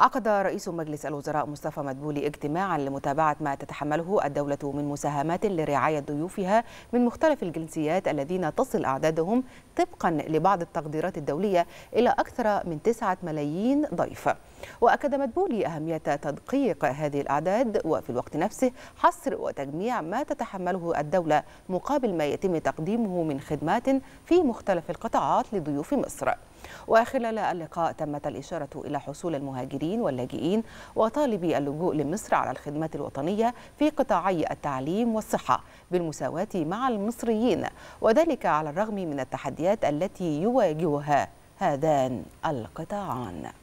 عقد رئيس مجلس الوزراء مصطفى مدبولي اجتماعا لمتابعة ما تتحمله الدولة من مساهمات لرعاية ضيوفها من مختلف الجنسيات الذين تصل أعدادهم طبقا لبعض التقديرات الدولية إلى أكثر من 9 ملايين ضيف وأكد مدبولي أهمية تدقيق هذه الأعداد وفي الوقت نفسه حصر وتجميع ما تتحمله الدولة مقابل ما يتم تقديمه من خدمات في مختلف القطاعات لضيوف مصر وخلال اللقاء تمت الإشارة إلى حصول المهاجرين واللاجئين وطالبي اللجوء لمصر على الخدمات الوطنية في قطاعي التعليم والصحة بالمساواة مع المصريين وذلك على الرغم من التحديات التي يواجهها هذان القطاعان